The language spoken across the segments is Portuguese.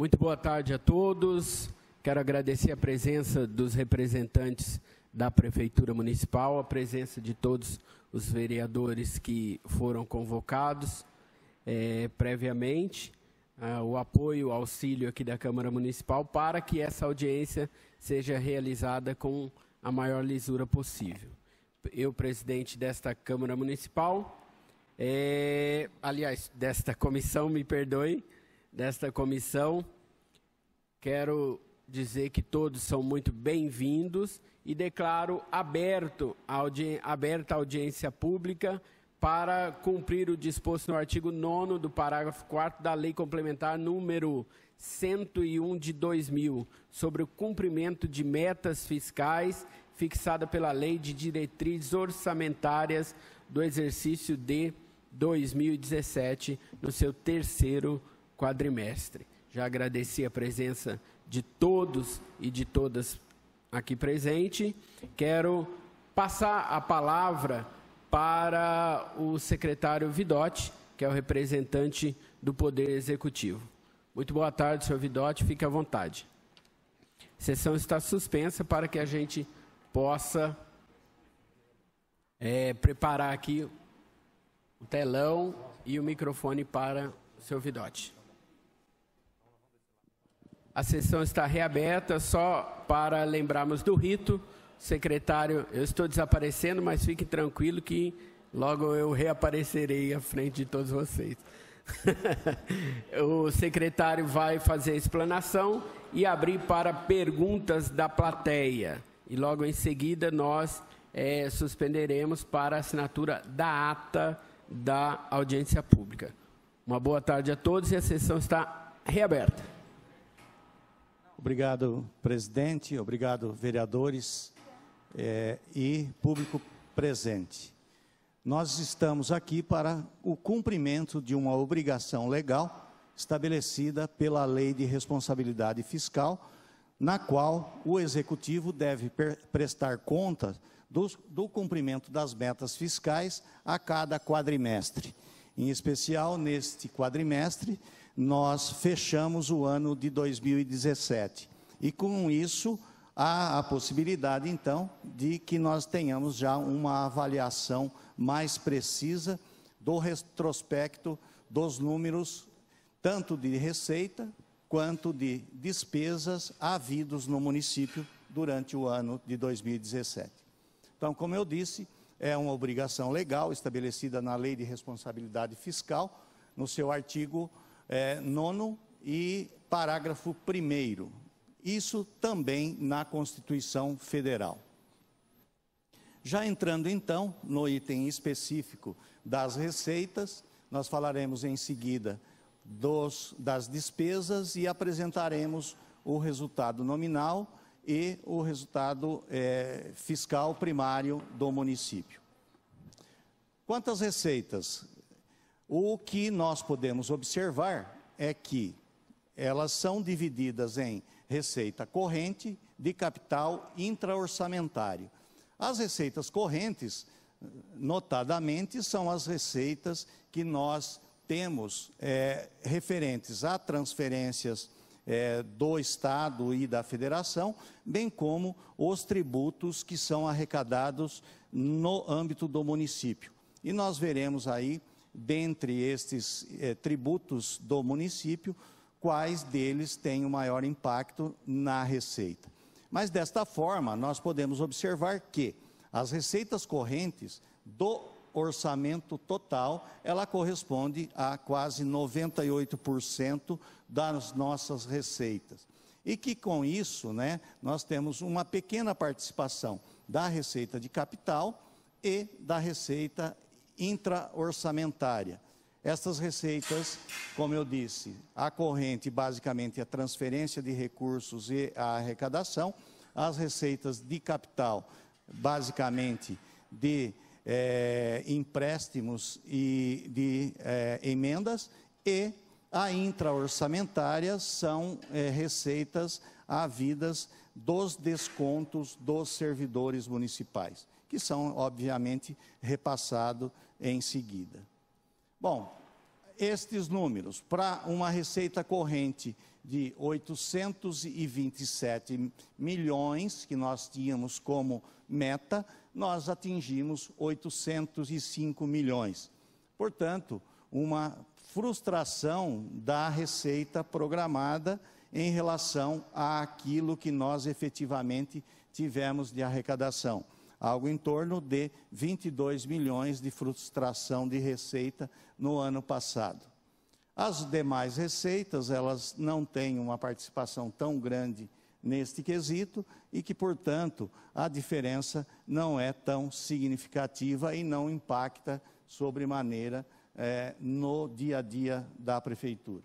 Muito boa tarde a todos. Quero agradecer a presença dos representantes da Prefeitura Municipal, a presença de todos os vereadores que foram convocados é, previamente, é, o apoio, o auxílio aqui da Câmara Municipal para que essa audiência seja realizada com a maior lisura possível. Eu, presidente desta Câmara Municipal, é, aliás, desta comissão, me perdoe, desta comissão. Quero dizer que todos são muito bem-vindos e declaro aberto a audi aberta a audiência pública para cumprir o disposto no artigo 9 do parágrafo 4 da Lei Complementar número 101 de 2000, sobre o cumprimento de metas fiscais fixada pela Lei de Diretrizes Orçamentárias do exercício de 2017, no seu terceiro quadrimestre. Já agradeci a presença de todos e de todas aqui presente. Quero passar a palavra para o secretário Vidotti, que é o representante do Poder Executivo. Muito boa tarde, senhor Vidotti, fique à vontade. A sessão está suspensa para que a gente possa é, preparar aqui o telão e o microfone para o senhor Vidotti. A sessão está reaberta, só para lembrarmos do rito. Secretário, eu estou desaparecendo, mas fique tranquilo que logo eu reaparecerei à frente de todos vocês. o secretário vai fazer a explanação e abrir para perguntas da plateia. E logo em seguida nós é, suspenderemos para a assinatura da ata da audiência pública. Uma boa tarde a todos e a sessão está reaberta. Obrigado, presidente, obrigado, vereadores é, e público presente. Nós estamos aqui para o cumprimento de uma obrigação legal estabelecida pela Lei de Responsabilidade Fiscal, na qual o Executivo deve prestar conta do, do cumprimento das metas fiscais a cada quadrimestre. Em especial, neste quadrimestre, nós fechamos o ano de 2017. E com isso, há a possibilidade, então, de que nós tenhamos já uma avaliação mais precisa do retrospecto dos números, tanto de receita quanto de despesas havidos no município durante o ano de 2017. Então, como eu disse, é uma obrigação legal estabelecida na Lei de Responsabilidade Fiscal, no seu artigo é, nono e parágrafo primeiro. Isso também na Constituição Federal. Já entrando então no item específico das receitas, nós falaremos em seguida dos, das despesas e apresentaremos o resultado nominal e o resultado é, fiscal primário do município. Quantas receitas? O que nós podemos observar é que elas são divididas em receita corrente de capital intraorçamentário. As receitas correntes, notadamente, são as receitas que nós temos é, referentes a transferências é, do Estado e da Federação, bem como os tributos que são arrecadados no âmbito do município. E nós veremos aí dentre estes eh, tributos do município, quais deles têm o maior impacto na receita. Mas desta forma, nós podemos observar que as receitas correntes do orçamento total, ela corresponde a quase 98% das nossas receitas. E que com isso, né, nós temos uma pequena participação da receita de capital e da receita intraorçamentária. Essas receitas, como eu disse, a corrente basicamente é a transferência de recursos e a arrecadação, as receitas de capital, basicamente de é, empréstimos e de é, emendas, e a intraorçamentária são é, receitas havidas dos descontos dos servidores municipais que são, obviamente, repassados em seguida. Bom, estes números, para uma receita corrente de 827 milhões, que nós tínhamos como meta, nós atingimos 805 milhões. Portanto, uma frustração da receita programada em relação àquilo que nós efetivamente tivemos de arrecadação algo em torno de 22 milhões de frustração de receita no ano passado. As demais receitas, elas não têm uma participação tão grande neste quesito e que, portanto, a diferença não é tão significativa e não impacta sobremaneira é, no dia a dia da prefeitura.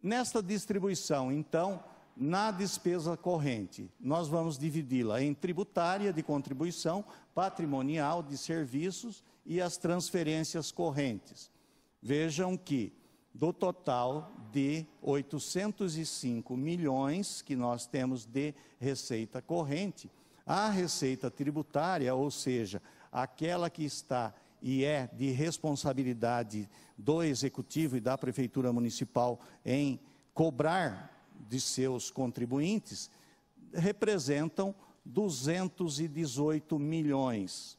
Nesta distribuição, então, na despesa corrente, nós vamos dividi-la em tributária de contribuição, patrimonial de serviços e as transferências correntes. Vejam que do total de 805 milhões que nós temos de receita corrente, a receita tributária, ou seja, aquela que está e é de responsabilidade do executivo e da prefeitura municipal em cobrar de seus contribuintes representam 218 milhões.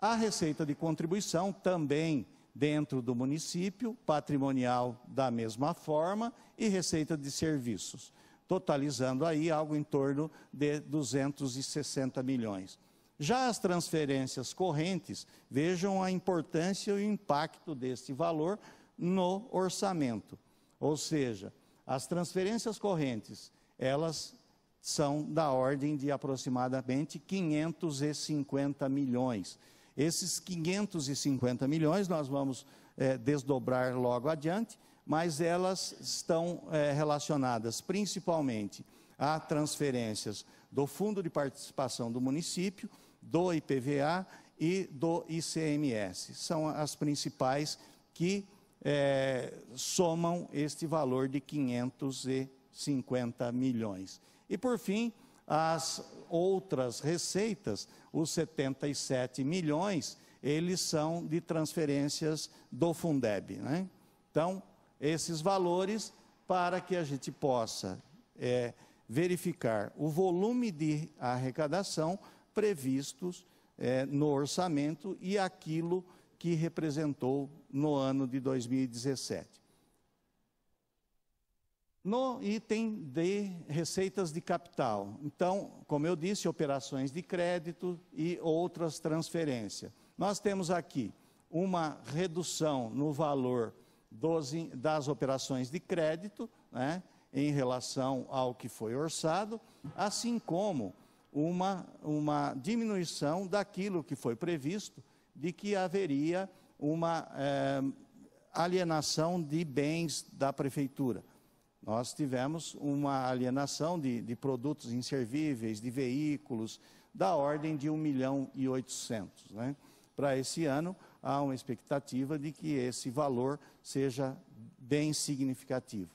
A receita de contribuição também dentro do município, patrimonial da mesma forma e receita de serviços, totalizando aí algo em torno de 260 milhões. Já as transferências correntes, vejam a importância e o impacto desse valor no orçamento. Ou seja, as transferências correntes, elas são da ordem de aproximadamente 550 milhões. Esses 550 milhões nós vamos é, desdobrar logo adiante, mas elas estão é, relacionadas principalmente a transferências do Fundo de Participação do Município, do IPVA e do ICMS. São as principais que é, somam este valor de 550 milhões. E por fim, as outras receitas, os 77 milhões, eles são de transferências do Fundeb. Né? Então, esses valores, para que a gente possa é, verificar o volume de arrecadação previstos é, no orçamento e aquilo que que representou no ano de 2017. No item de receitas de capital, então, como eu disse, operações de crédito e outras transferências. Nós temos aqui uma redução no valor dos, das operações de crédito, né, em relação ao que foi orçado, assim como uma, uma diminuição daquilo que foi previsto de que haveria uma eh, alienação de bens da prefeitura. Nós tivemos uma alienação de, de produtos inservíveis, de veículos, da ordem de 1 milhão e 800. Né? Para esse ano, há uma expectativa de que esse valor seja bem significativo.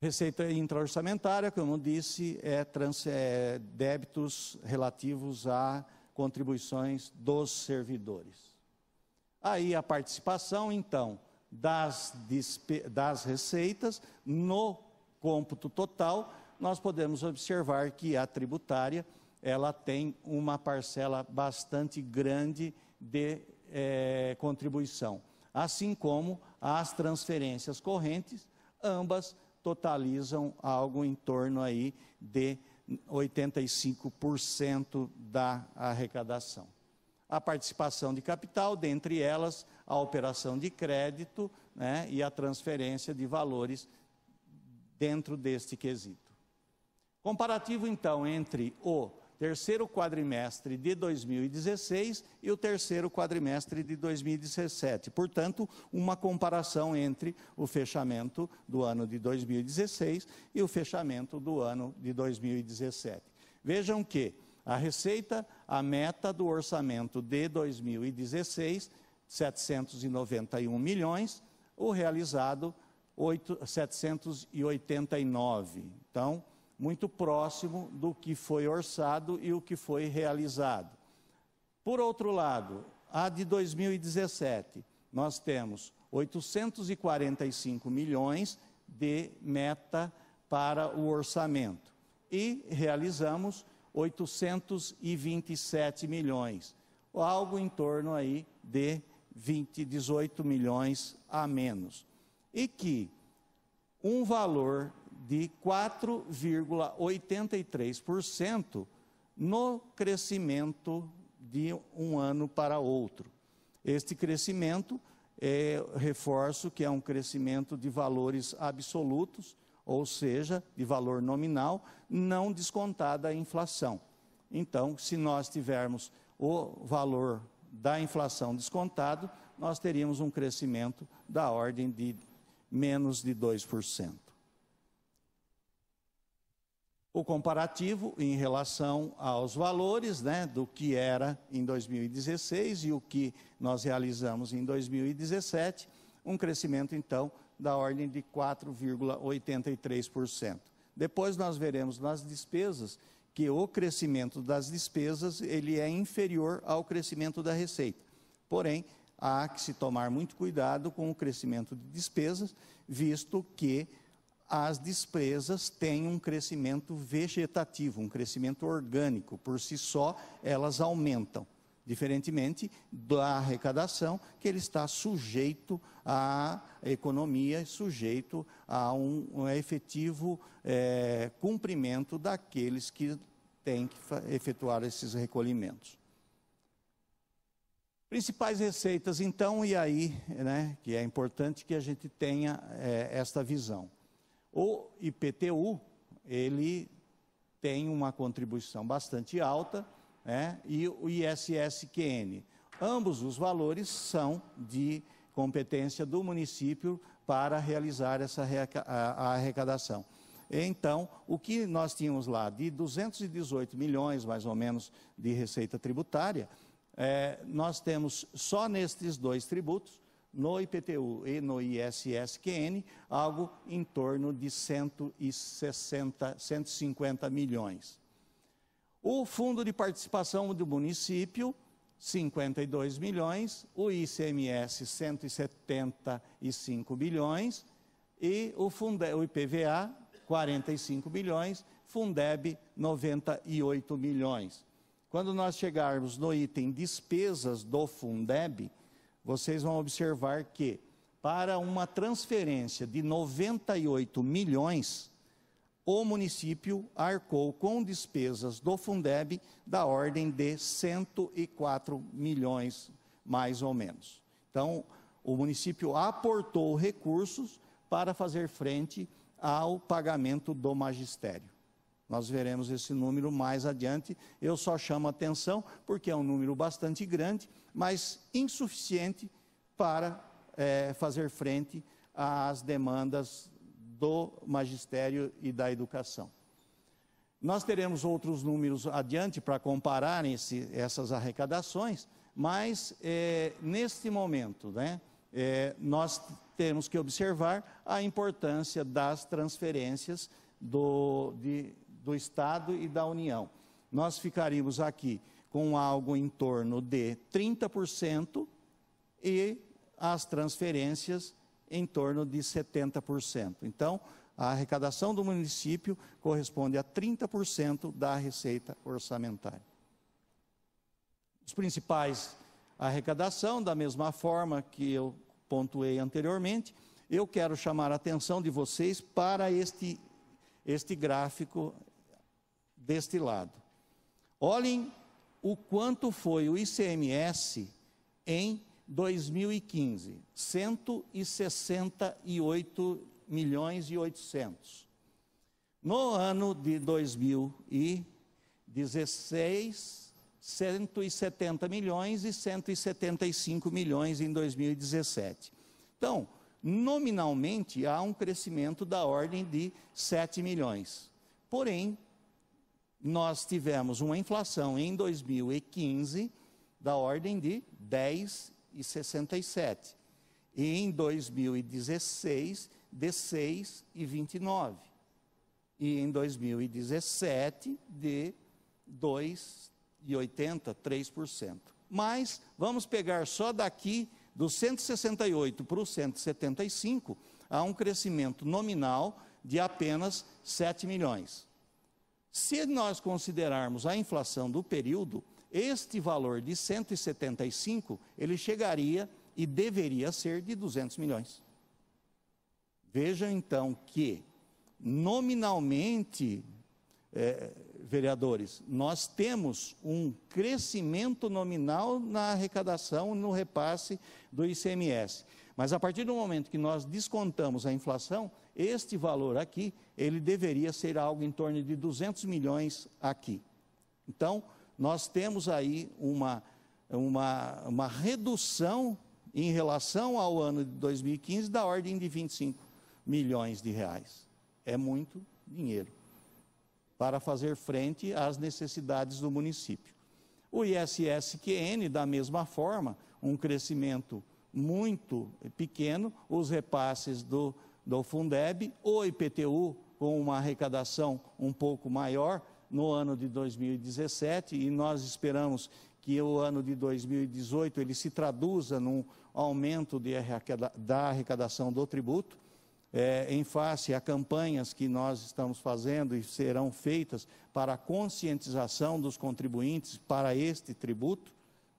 Receita intraorçamentária, como eu disse, é, trans, é débitos relativos a contribuições dos servidores. Aí a participação, então, das, das receitas no cômputo total, nós podemos observar que a tributária ela tem uma parcela bastante grande de é, contribuição, assim como as transferências correntes, ambas totalizam algo em torno aí de 85% da arrecadação. A participação de capital, dentre elas, a operação de crédito né, e a transferência de valores dentro deste quesito. Comparativo, então, entre o terceiro quadrimestre de 2016 e o terceiro quadrimestre de 2017. Portanto, uma comparação entre o fechamento do ano de 2016 e o fechamento do ano de 2017. Vejam que a receita, a meta do orçamento de 2016, 791 milhões, o realizado 8, 789. Então, muito próximo do que foi orçado e o que foi realizado. Por outro lado, a de 2017, nós temos 845 milhões de meta para o orçamento e realizamos 827 milhões, algo em torno aí de 20, 18 milhões a menos. E que um valor de 4,83% no crescimento de um ano para outro. Este crescimento, é, reforço que é um crescimento de valores absolutos, ou seja, de valor nominal, não descontada a inflação. Então, se nós tivermos o valor da inflação descontado, nós teríamos um crescimento da ordem de menos de 2% o comparativo em relação aos valores né, do que era em 2016 e o que nós realizamos em 2017, um crescimento então da ordem de 4,83%. Depois nós veremos nas despesas que o crescimento das despesas ele é inferior ao crescimento da receita. Porém, há que se tomar muito cuidado com o crescimento de despesas, visto que as despesas têm um crescimento vegetativo, um crescimento orgânico, por si só elas aumentam, diferentemente da arrecadação, que ele está sujeito à economia, sujeito a um, um efetivo é, cumprimento daqueles que têm que efetuar esses recolhimentos. Principais receitas, então, e aí, né, que é importante que a gente tenha é, esta visão. O IPTU, ele tem uma contribuição bastante alta, né? e o ISSQN. Ambos os valores são de competência do município para realizar essa arrecadação. Então, o que nós tínhamos lá de 218 milhões, mais ou menos, de receita tributária, é, nós temos só nestes dois tributos no IPTU e no ISSQN, algo em torno de 160, 150 milhões. O Fundo de Participação do Município, 52 milhões, o ICMS, 175 milhões; e o, o IPVA, 45 milhões; Fundeb, 98 milhões. Quando nós chegarmos no item despesas do Fundeb, vocês vão observar que para uma transferência de 98 milhões, o município arcou com despesas do Fundeb da ordem de 104 milhões, mais ou menos. Então, o município aportou recursos para fazer frente ao pagamento do magistério. Nós veremos esse número mais adiante. Eu só chamo atenção porque é um número bastante grande, mas insuficiente para é, fazer frente às demandas do magistério e da educação. Nós teremos outros números adiante para comparar esse, essas arrecadações, mas é, neste momento, né, é, nós temos que observar a importância das transferências do, de, do Estado e da União. Nós ficaríamos aqui com algo em torno de 30% e as transferências em torno de 70%. Então, a arrecadação do município corresponde a 30% da receita orçamentária. Os principais arrecadação, da mesma forma que eu pontuei anteriormente, eu quero chamar a atenção de vocês para este, este gráfico deste lado. Olhem o quanto foi o ICMS em 2015, 168 milhões e 800. No ano de 2016, 170 milhões e 175 milhões em 2017. Então, nominalmente há um crescimento da ordem de 7 milhões. Porém, nós tivemos uma inflação em 2015 da ordem de 10,67 e em 2016 de 6,29 e em 2017 de 2,80, 3%. Mas vamos pegar só daqui dos 168 para os 175, há um crescimento nominal de apenas 7 milhões. Se nós considerarmos a inflação do período, este valor de 175, ele chegaria e deveria ser de 200 milhões. Vejam então que, nominalmente, eh, vereadores, nós temos um crescimento nominal na arrecadação no repasse do ICMS. Mas a partir do momento que nós descontamos a inflação, este valor aqui, ele deveria ser algo em torno de 200 milhões aqui. Então, nós temos aí uma, uma, uma redução em relação ao ano de 2015 da ordem de 25 milhões de reais. É muito dinheiro para fazer frente às necessidades do município. O ISSQN, da mesma forma, um crescimento muito pequeno, os repasses do do Fundeb, o IPTU com uma arrecadação um pouco maior no ano de 2017 e nós esperamos que o ano de 2018 ele se traduza num aumento de arrecada, da arrecadação do tributo, é, em face a campanhas que nós estamos fazendo e serão feitas para a conscientização dos contribuintes para este tributo.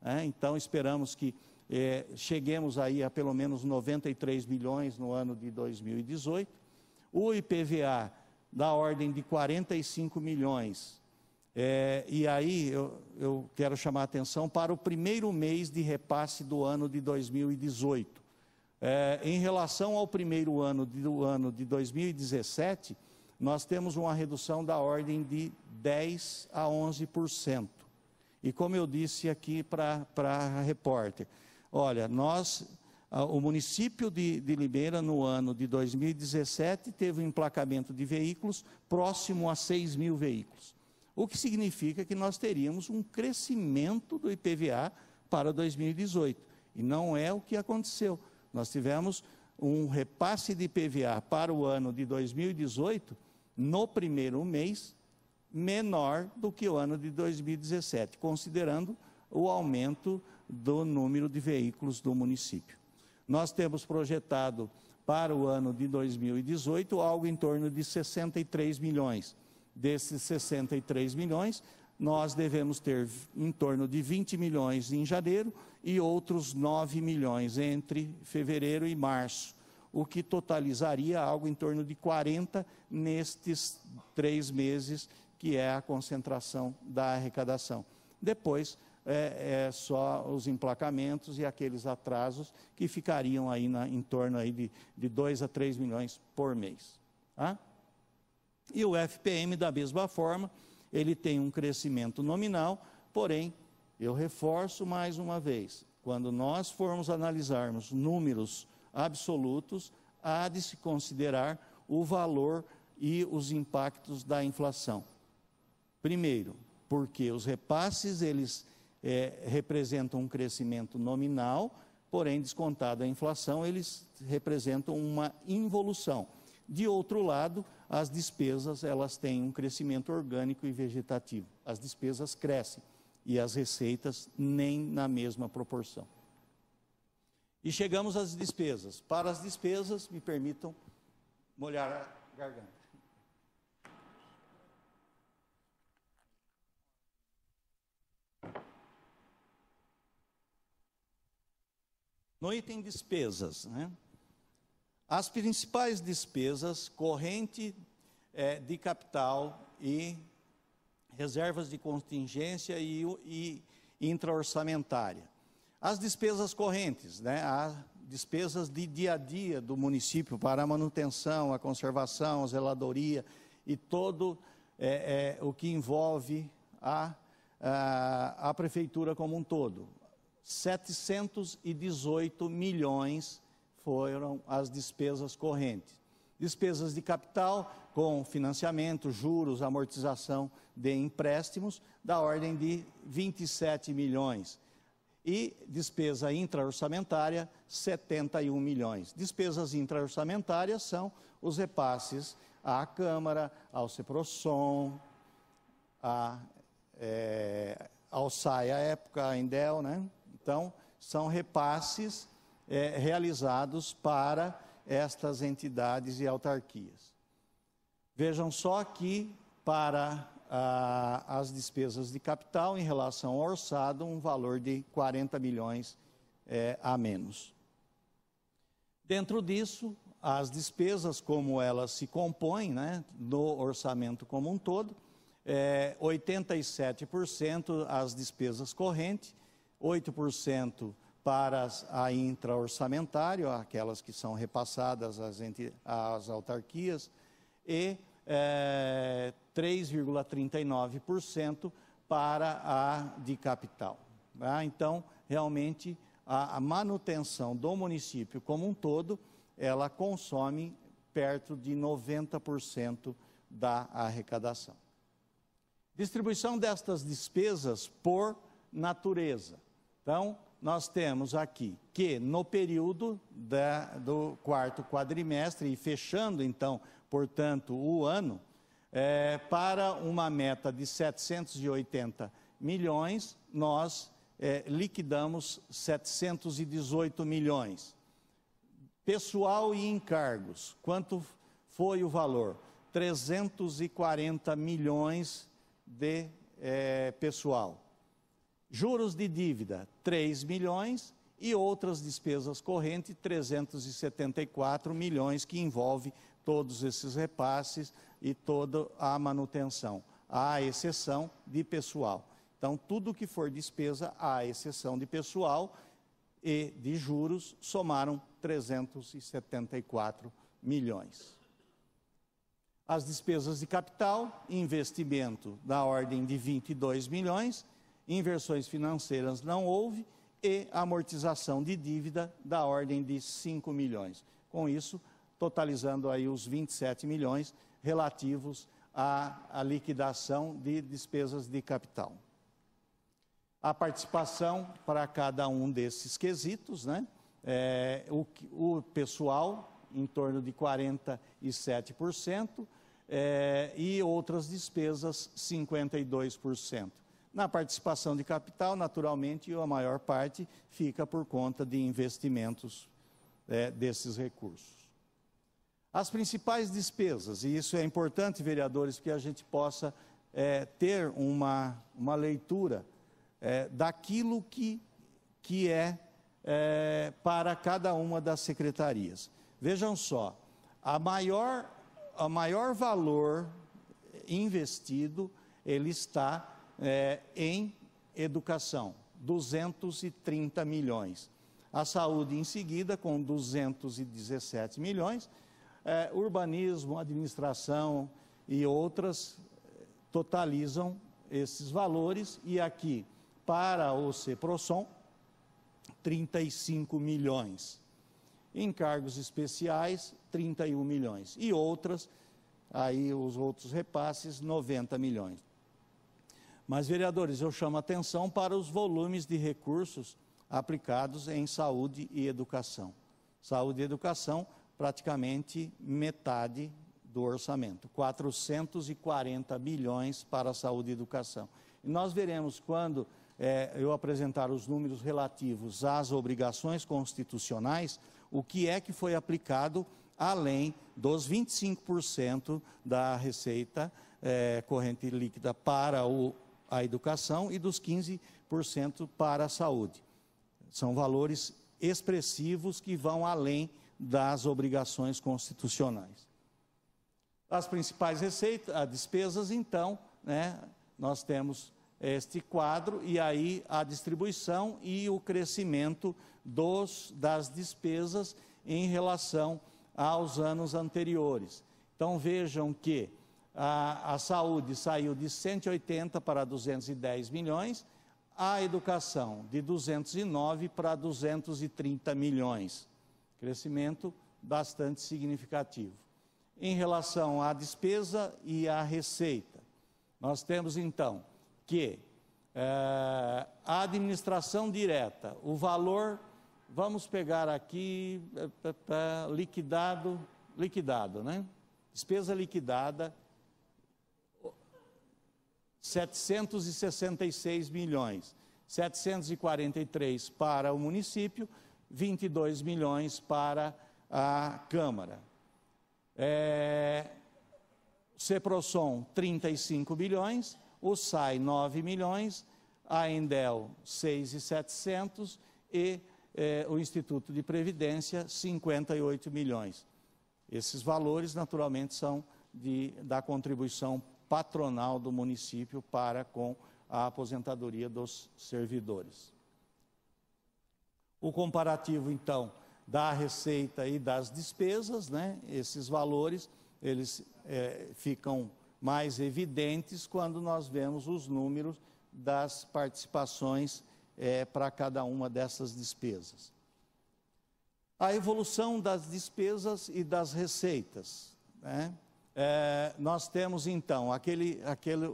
É, então, esperamos que é, cheguemos aí a pelo menos 93 milhões no ano de 2018. O IPVA da ordem de 45 milhões. É, e aí eu, eu quero chamar a atenção para o primeiro mês de repasse do ano de 2018. É, eh, em relação ao primeiro ano de, do ano de 2017, nós temos uma redução da ordem de 10 a 11%. E como eu disse aqui para a repórter, Olha, nós, o município de, de Limeira, no ano de 2017, teve um emplacamento de veículos próximo a 6 mil veículos. O que significa que nós teríamos um crescimento do IPVA para 2018. E não é o que aconteceu. Nós tivemos um repasse de IPVA para o ano de 2018, no primeiro mês, menor do que o ano de 2017, considerando o aumento do número de veículos do município. Nós temos projetado para o ano de 2018 algo em torno de 63 milhões. Desses 63 milhões, nós devemos ter em torno de 20 milhões em janeiro e outros 9 milhões entre fevereiro e março, o que totalizaria algo em torno de 40 nestes três meses, que é a concentração da arrecadação. Depois, é, é, só os emplacamentos e aqueles atrasos que ficariam aí na, em torno aí de, de 2 a 3 milhões por mês. Tá? E o FPM, da mesma forma, ele tem um crescimento nominal, porém, eu reforço mais uma vez, quando nós formos analisarmos números absolutos, há de se considerar o valor e os impactos da inflação. Primeiro, porque os repasses eles é, representam um crescimento nominal, porém, descontada a inflação, eles representam uma involução. De outro lado, as despesas elas têm um crescimento orgânico e vegetativo. As despesas crescem e as receitas nem na mesma proporção. E chegamos às despesas. Para as despesas, me permitam molhar a garganta. No é item despesas, né? As principais despesas, corrente é, de capital e reservas de contingência e, e intraorçamentária. As despesas correntes, né? As despesas de dia a dia do município para a manutenção, a conservação, a zeladoria e todo é, é, o que envolve a, a, a prefeitura como um todo. 718 milhões foram as despesas correntes. Despesas de capital com financiamento, juros, amortização de empréstimos, da ordem de 27 milhões. E despesa intraorçamentária, 71 milhões. Despesas intraorçamentárias são os repasses à Câmara, ao Ceprosom, à, é, eh, ao SAI à época, à Indel, né? Então, são repasses é, realizados para estas entidades e autarquias. Vejam só que para a, as despesas de capital, em relação ao orçado, um valor de 40 milhões é, a menos. Dentro disso, as despesas, como elas se compõem né, no orçamento como um todo, é, 87% as despesas correntes, 8% para a intraorçamentária, aquelas que são repassadas às, às autarquias, e é, eh, 3,39% para a de capital. Tá? Então, realmente, a, a manutenção do município como um todo, ela consome perto de 90% da arrecadação. Distribuição destas despesas por natureza. Então, nós temos aqui que no período da, do quarto quadrimestre, e fechando então, portanto, o ano, é, para uma meta de 780 milhões, nós é, liquidamos 718 milhões. Pessoal e encargos, quanto foi o valor? 340 milhões de é, pessoal. Juros de dívida, 3 milhões e outras despesas correntes, 374 milhões, que envolve todos esses repasses e toda a manutenção, à exceção de pessoal. Então, tudo que for despesa, à exceção de pessoal e de juros, somaram 374 milhões. As despesas de capital, investimento da ordem de 22 milhões, inversões financeiras não houve e amortização de dívida da ordem de 5 milhões. Com isso, totalizando aí os 27 milhões relativos à, à liquidação de despesas de capital. A participação para cada um desses quesitos, né? É, o, o pessoal, em torno de 47%, é, e outras despesas, 52%. Na participação de capital, naturalmente, a maior parte fica por conta de investimentos é, desses recursos. As principais despesas, e isso é importante, vereadores, que a gente possa é, ter uma, uma leitura é, daquilo que, que é, é para cada uma das secretarias. Vejam só, a maior, a maior valor investido, ele está é, em educação, 230 milhões. A saúde, em seguida, com 217 milhões. É, urbanismo, administração e outras é, totalizam esses valores. E aqui, para o CEPROSOM, 35 milhões. Encargos especiais, 31 milhões. E outras, aí os outros repasses, 90 milhões. Mas, vereadores, eu chamo atenção para os volumes de recursos aplicados em saúde e educação. Saúde e educação, praticamente metade do orçamento, 440 bilhões para saúde e educação. E nós veremos quando é, eu apresentar os números relativos às obrigações constitucionais, o que é que foi aplicado além dos 25% da receita é, corrente líquida para o à educação e dos 15% para a saúde. São valores expressivos que vão além das obrigações constitucionais. As principais receitas, as despesas, então, né, nós temos este quadro e aí a distribuição e o crescimento dos, das despesas em relação aos anos anteriores. Então vejam que a, a saúde saiu de 180 para 210 milhões, a educação de 209 para 230 milhões. Crescimento bastante significativo. Em relação à despesa e à receita, nós temos então que é, a administração direta, o valor, vamos pegar aqui, eh, eh, liquidado, liquidado, né? Despesa liquidada 766 milhões, 743 para o município, 22 milhões para a Câmara. É, Ceproson, 35 milhões, o SAI, 9 milhões, a Endel, 6,700 e é, o Instituto de Previdência, 58 milhões. Esses valores, naturalmente, são de, da contribuição patronal do município para com a aposentadoria dos servidores. O comparativo, então, da receita e das despesas, né? esses valores, eles é, ficam mais evidentes quando nós vemos os números das participações é, para cada uma dessas despesas. A evolução das despesas e das receitas. Né? é, nós temos então aquele, aquele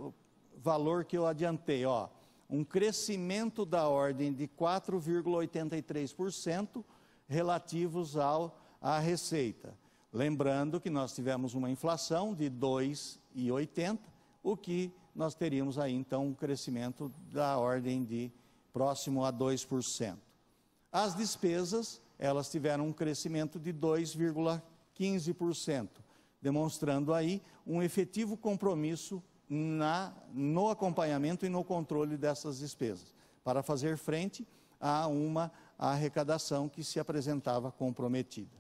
valor que eu adiantei, ó, um crescimento da ordem de 4,83% relativos ao, à receita. Lembrando que nós tivemos uma inflação de 2,80, o que nós teríamos aí então um crescimento da ordem de próximo a 2%. As despesas, elas tiveram um crescimento de 2,15% demonstrando aí um efetivo compromisso na, no acompanhamento e no controle dessas despesas, para fazer frente a uma arrecadação que se apresentava comprometida.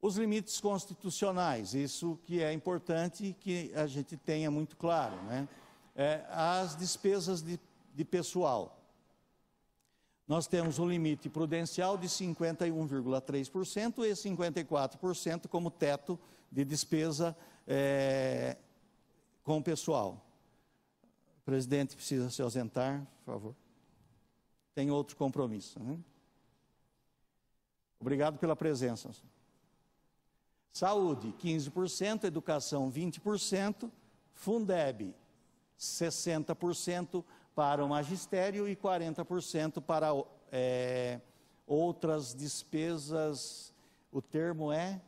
Os limites constitucionais, isso que é importante que a gente tenha muito claro. Né? É, as despesas de, de pessoal, nós temos um limite prudencial de 51,3% e 54% como teto de despesa é, com o pessoal. O presidente precisa se ausentar, por favor. Tem outro compromisso. Né? Obrigado pela presença. Saúde, 15%, educação, 20%, Fundeb, 60%, para o magistério e 40% para é, outras despesas. O termo é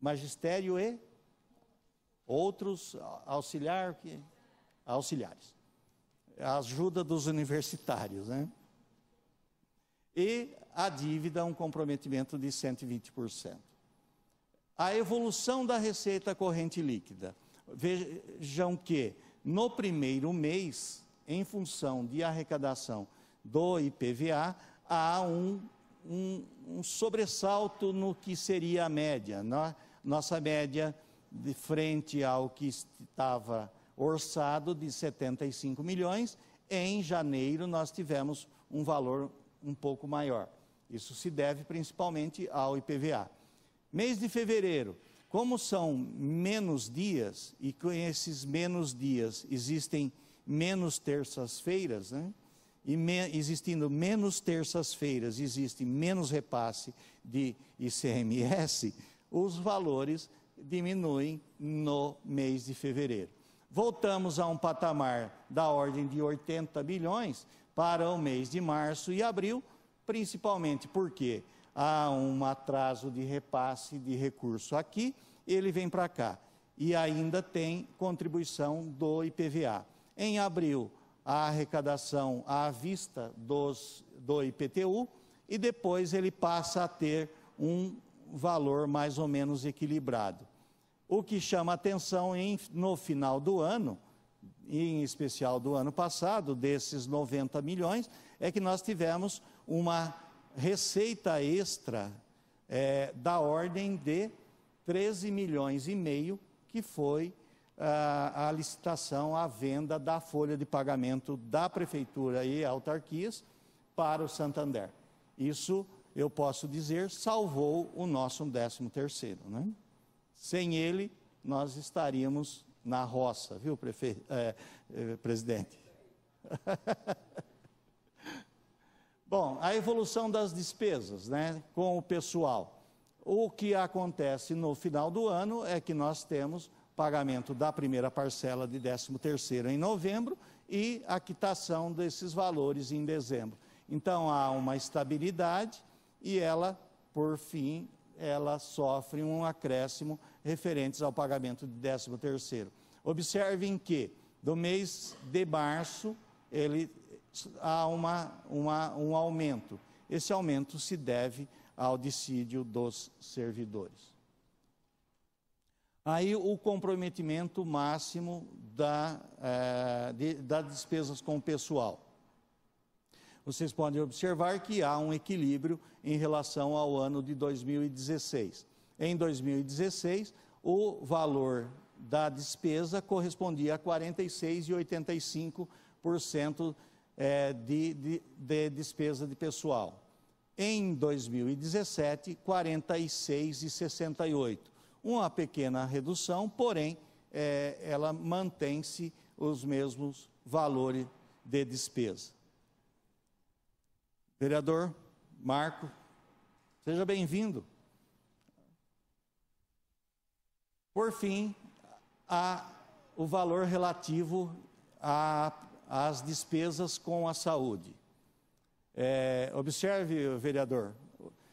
magistério e outros auxiliar que auxiliares. A ajuda dos universitários, né? E a dívida, um comprometimento de 120%. A evolução da receita corrente líquida. Vejam que no primeiro mês, em função de arrecadação do IPVA, há um, um, um sobressalto no que seria a média. Né? nossa média, de frente ao que estava orçado, de 75 milhões, em janeiro nós tivemos um valor um pouco maior. Isso se deve principalmente ao IPVA. Mês de fevereiro, como são menos dias, e com esses menos dias existem menos terças-feiras, né? e me, existindo menos terças-feiras, existe menos repasse de ICMS, os valores diminuem no mês de fevereiro. Voltamos a um patamar da ordem de 80 bilhões para o mês de março e abril, principalmente porque quê? há um atraso de repasse de recurso aqui, ele vem para cá. E ainda tem contribuição do IPVA. Em abril, a arrecadação à vista dos, do IPTU e depois ele passa a ter um valor mais ou menos equilibrado. O que chama atenção em, no final do ano, em especial do ano passado, desses 90 milhões, é que nós tivemos uma receita extra é, da ordem de 13 milhões e meio, que foi a, ah, a licitação, a venda da folha de pagamento da prefeitura e autarquias para o Santander. Isso, eu posso dizer, salvou o nosso 13 terceiro. Né? Sem ele, nós estaríamos na roça, viu, prefe... é, é, presidente? Bom, a evolução das despesas né, com o pessoal. O que acontece no final do ano é que nós temos pagamento da primeira parcela de 13 em novembro e a quitação desses valores em dezembro. Então há uma estabilidade e ela, por fim, ela sofre um acréscimo referentes ao pagamento de 13º. Observem que do mês de março ele há uma, uma, um aumento. Esse aumento se deve ao dissídio dos servidores. Aí o comprometimento máximo da, é, de, das despesas com o pessoal. Vocês podem observar que há um equilíbrio em relação ao ano de 2016. Em 2016, o valor da despesa correspondia a 46,85% é, de, de, de despesa de pessoal. Em 2017, 46,68. Uma pequena redução, porém, é, ela mantém-se os mesmos valores de despesa. Vereador Marco, seja bem-vindo. Por fim, há o valor relativo à as despesas com a saúde. É, observe, vereador,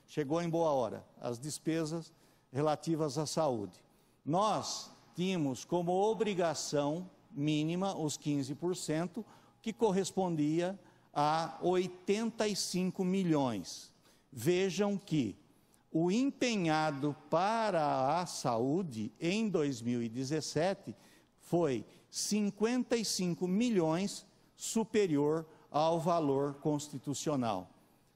chegou em boa hora, as despesas relativas à saúde. Nós tínhamos como obrigação mínima os 15%, que correspondia a 85 milhões. Vejam que o empenhado para a saúde em 2017 foi 55 milhões superior ao valor constitucional.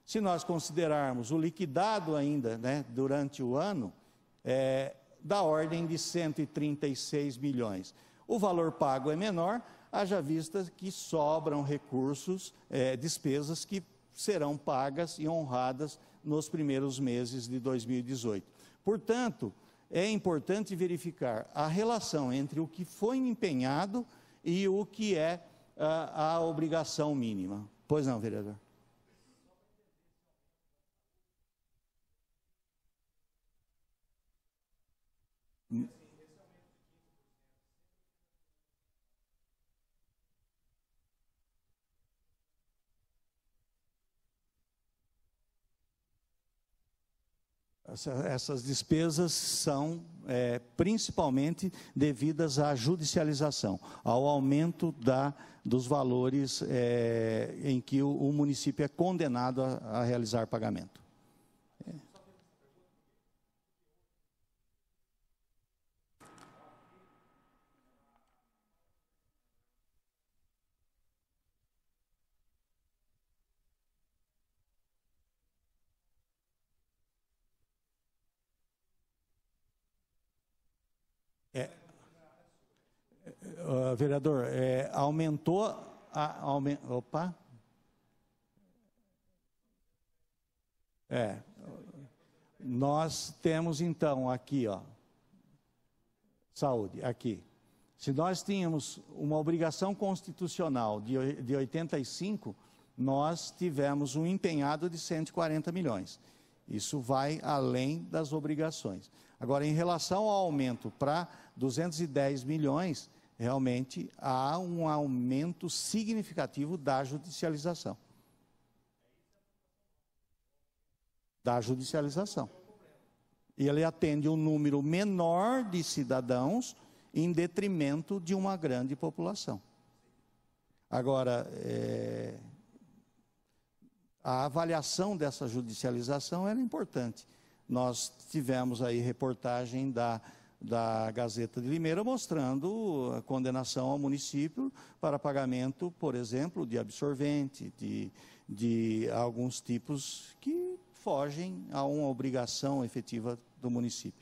Se nós considerarmos o liquidado ainda né, durante o ano, é, da ordem de 136 milhões. O valor pago é menor, haja vista que sobram recursos, é, despesas que serão pagas e honradas nos primeiros meses de 2018. Portanto, é importante verificar a relação entre o que foi empenhado e o que é a, ah, a obrigação mínima. Pois não, vereador? essas despesas são é, principalmente devidas à judicialização, ao aumento da, dos valores é, em que o, o, município é condenado a, a realizar pagamento. vereador, é, aumentou a. opa. É. Nós temos então aqui, ó. Saúde, aqui. Se nós tínhamos uma obrigação constitucional de, de 85, nós tivemos um empenhado de 140 milhões. Isso vai além das obrigações. Agora, em relação ao aumento para 210 milhões, realmente há um aumento significativo da judicialização. Da judicialização. E ele atende um número menor de cidadãos em detrimento de uma grande população. Agora, é, a avaliação dessa judicialização era importante. Nós tivemos aí reportagem da da Gazeta de Limeira mostrando a condenação ao município para pagamento, por exemplo, de absorvente, de, de alguns tipos que fogem a uma obrigação efetiva do município.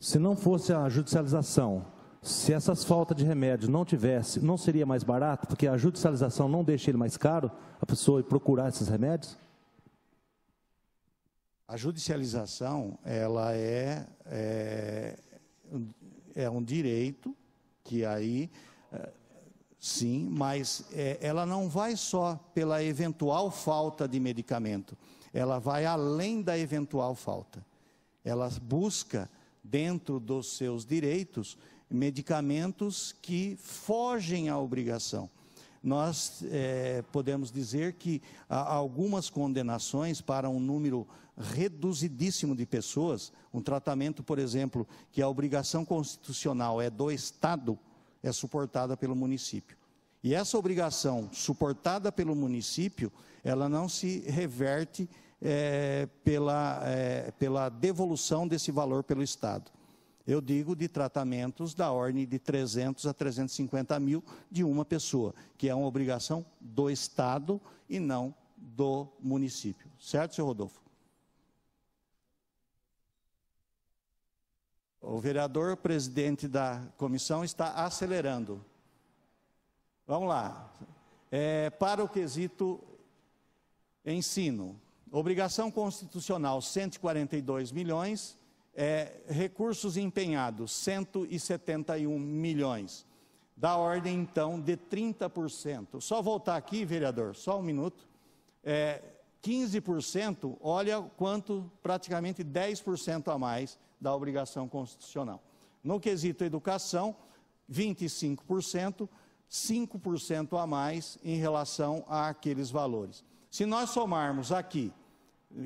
Se não fosse a judicialização, se essas faltas de remédios não tivesse, não seria mais barato, porque a judicialização não deixa ele mais caro, a pessoa ir procurar esses remédios? A judicialização, ela é, é, é um direito que aí, é, sim, mas é, ela não vai só pela eventual falta de medicamento, ela vai além da eventual falta. Ela busca, dentro dos seus direitos, medicamentos que fogem à obrigação nós é, podemos dizer que há algumas condenações para um número reduzidíssimo de pessoas, um tratamento, por exemplo, que a obrigação constitucional é do Estado, é suportada pelo município. E essa obrigação suportada pelo município, ela não se reverte é, pela, é, pela devolução desse valor pelo Estado. Eu digo de tratamentos da ordem de 300 a 350 mil de uma pessoa, que é uma obrigação do Estado e não do município. Certo, senhor Rodolfo? O vereador presidente da comissão está acelerando. Vamos lá. É, para o quesito ensino, obrigação constitucional 142 milhões, é, recursos empenhados, 171 milhões. Da ordem, então, de 30%. Só voltar aqui, vereador, só um minuto. É, 15%, olha quanto, praticamente 10% a mais da obrigação constitucional. No quesito educação, 25%, 5% a mais em relação àqueles valores. Se nós somarmos aqui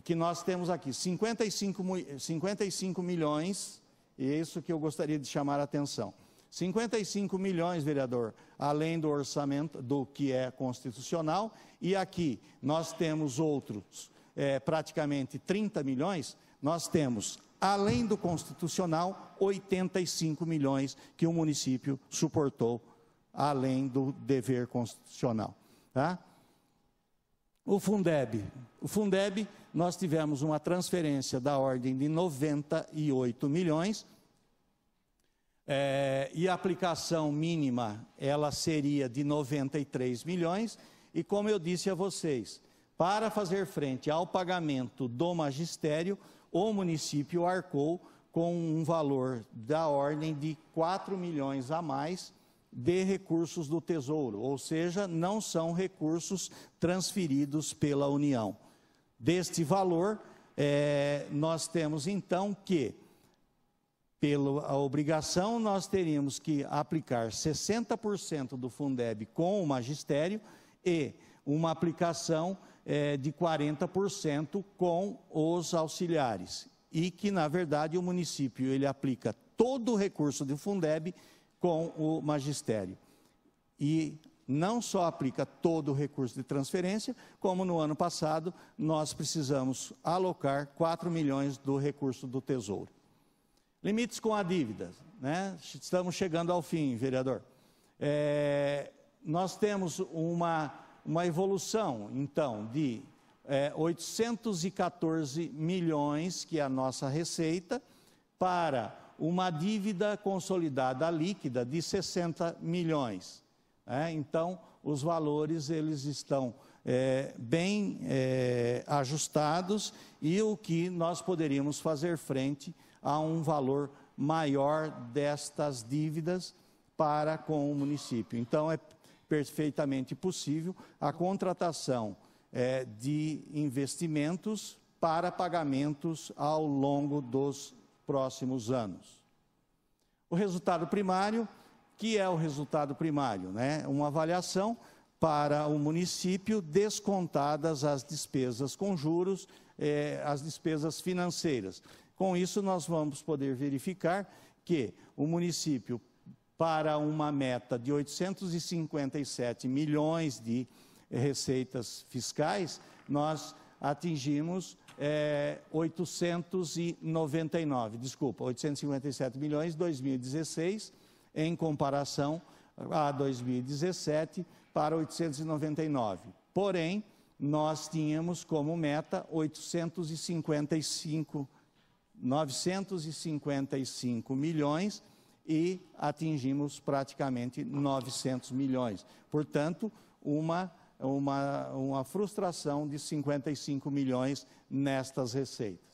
que nós temos aqui 55, 55 milhões, e é isso que eu gostaria de chamar a atenção. 55 milhões, vereador, além do orçamento do que é constitucional, e aqui nós temos outros é, praticamente 30 milhões, nós temos, além do constitucional, 85 milhões que o município suportou, além do dever constitucional. Tá? O Fundeb. O Fundeb nós tivemos uma transferência da ordem de 98 milhões. É, e a aplicação mínima ela seria de 93 milhões. E como eu disse a vocês, para fazer frente ao pagamento do magistério, o município arcou com um valor da ordem de 4 milhões a mais de recursos do Tesouro, ou seja, não são recursos transferidos pela União. Deste valor, é, nós temos então que, pela obrigação, nós teríamos que aplicar 60% do Fundeb com o magistério e uma aplicação é, de 40% com os auxiliares. E que, na verdade, o município ele aplica todo o recurso do Fundeb com o magistério. E não só aplica todo o recurso de transferência, como no ano passado nós precisamos alocar 4 milhões do recurso do Tesouro. Limites com a dívida, né? estamos chegando ao fim, vereador. É, nós temos uma, uma evolução, então, de é, 814 milhões, que é a nossa receita, para uma dívida consolidada líquida de 60 milhões. É, então, os valores eles estão é, bem é, ajustados e o que nós poderíamos fazer frente a um valor maior destas dívidas para com o município. Então, é perfeitamente possível a contratação é, de investimentos para pagamentos ao longo dos próximos anos. O resultado primário que é o resultado primário, né? Uma avaliação para o município descontadas as despesas com juros, eh, as despesas financeiras. Com isso, nós vamos poder verificar que o município, para uma meta de 857 milhões de receitas fiscais, nós atingimos é, eh, 899, desculpa, 857 milhões, 2016, em comparação a 2017 para 899. Porém, nós tínhamos como meta 855, 955 milhões e atingimos praticamente 900 milhões. Portanto, uma, uma, uma frustração de 55 milhões nestas receitas.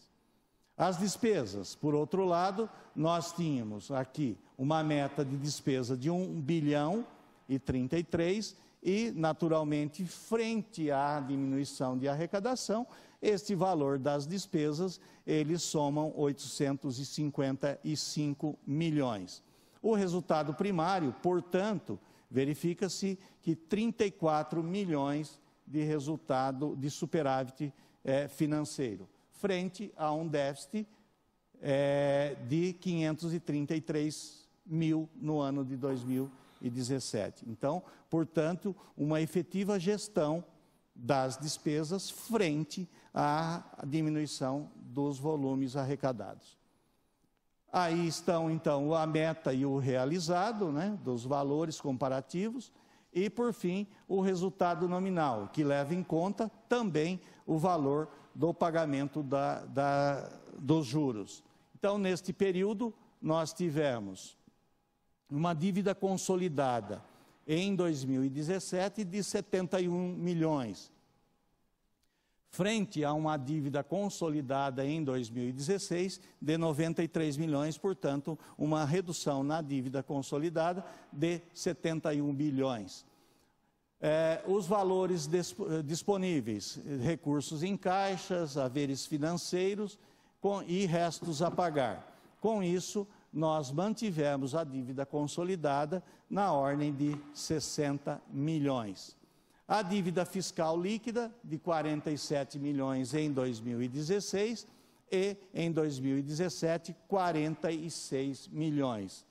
As despesas, por outro lado, nós tínhamos aqui uma meta de despesa de 1 bilhão e 33 e, naturalmente, frente à diminuição de arrecadação, este valor das despesas, eles somam 855 milhões. O resultado primário, portanto, verifica-se que 34 milhões de resultado de superávit eh, financeiro, frente a um déficit eh, de 533 mil no ano de 2017. Então, portanto, uma efetiva gestão das despesas frente à diminuição dos volumes arrecadados. Aí estão, então, a meta e o realizado, né, dos valores comparativos, e, por fim, o resultado nominal, que leva em conta também o valor do pagamento da, da, dos juros. Então, neste período, nós tivemos uma dívida consolidada em 2017 de 71 milhões, frente a uma dívida consolidada em 2016 de 93 milhões, portanto, uma redução na dívida consolidada de 71 bilhões. É, os valores disponíveis, recursos em caixas, haveres financeiros com, e restos a pagar. Com isso, nós mantivemos a dívida consolidada na ordem de 60 milhões. A dívida fiscal líquida de 47 milhões em 2016 e em 2017 46 milhões.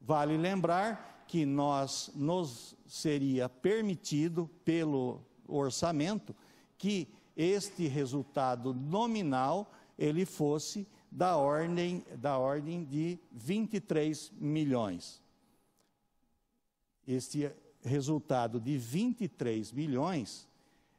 Vale lembrar que nós nos seria permitido pelo orçamento que este resultado nominal ele fosse da ordem, da ordem de 23 milhões. Este resultado de 23 milhões,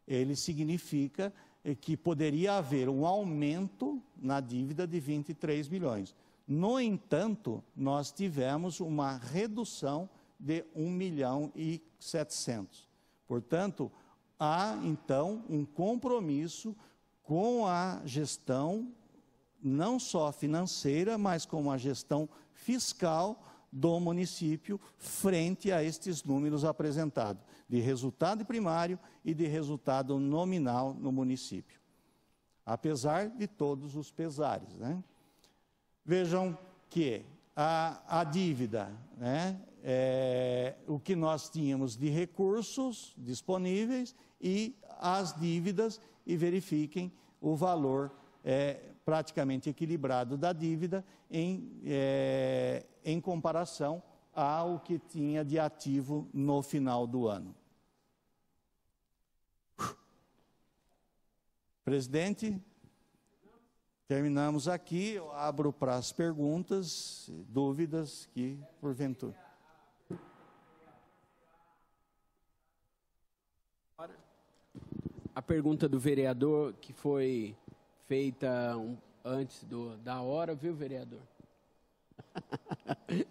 ele significa que poderia haver um aumento na dívida de 23 milhões. No entanto, nós tivemos uma redução de 1 milhão e 700. Portanto, há então um compromisso com a gestão não só financeira, mas com a gestão fiscal do município frente a estes números apresentados, de resultado primário e de resultado nominal no município. Apesar de todos os pesares. Né? Vejam que a, a dívida, né, é, o que nós tínhamos de recursos disponíveis e as dívidas, e verifiquem o valor é, praticamente equilibrado da dívida em, é, em comparação ao que tinha de ativo no final do ano. Presidente, terminamos aqui. Eu abro para as perguntas, dúvidas que porventura. A pergunta do vereador que foi feita um, antes do, da hora, viu, vereador?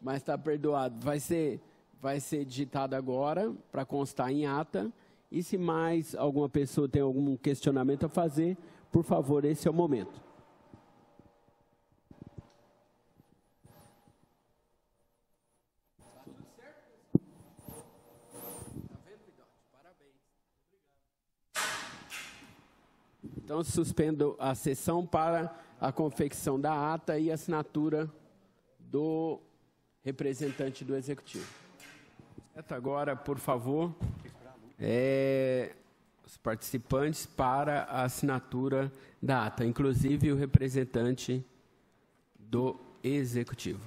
Mas está perdoado. Vai ser, vai ser digitado agora para constar em ata. E se mais alguma pessoa tem algum questionamento a fazer, por favor, esse é o momento. Então, suspendo a sessão para a confecção da ata e assinatura do representante do Executivo. Agora, por favor, é, os participantes para a assinatura da ata, inclusive o representante do Executivo.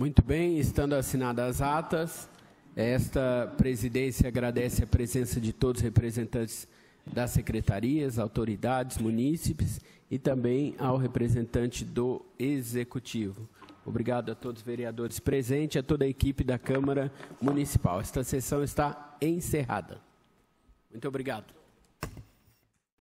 Muito bem, estando assinadas as atas, esta presidência agradece a presença de todos os representantes das secretarias, autoridades, munícipes e também ao representante do Executivo. Obrigado a todos os vereadores presentes, e a toda a equipe da Câmara Municipal. Esta sessão está encerrada. Muito obrigado.